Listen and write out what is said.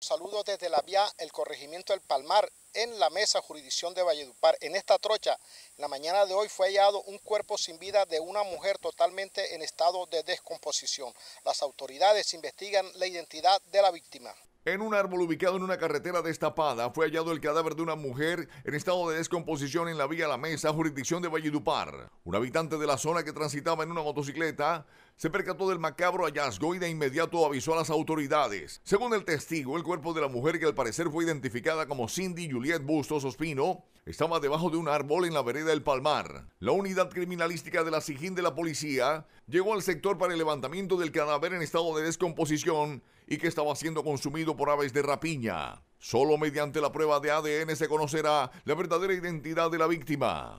Saludos desde la vía El Corregimiento del Palmar, en la mesa jurisdicción de Valledupar. En esta trocha, la mañana de hoy fue hallado un cuerpo sin vida de una mujer totalmente en estado de descomposición. Las autoridades investigan la identidad de la víctima. En un árbol ubicado en una carretera destapada fue hallado el cadáver de una mujer en estado de descomposición en la vía La Mesa, jurisdicción de Valledupar. Un habitante de la zona que transitaba en una motocicleta se percató del macabro hallazgo y de inmediato avisó a las autoridades. Según el testigo, el cuerpo de la mujer que al parecer fue identificada como Cindy Juliet Bustos Ospino estaba debajo de un árbol en la vereda del Palmar. La unidad criminalística de la SIGIN de la policía llegó al sector para el levantamiento del cadáver en estado de descomposición y que estaba siendo consumido por aves de rapiña. Solo mediante la prueba de ADN se conocerá la verdadera identidad de la víctima.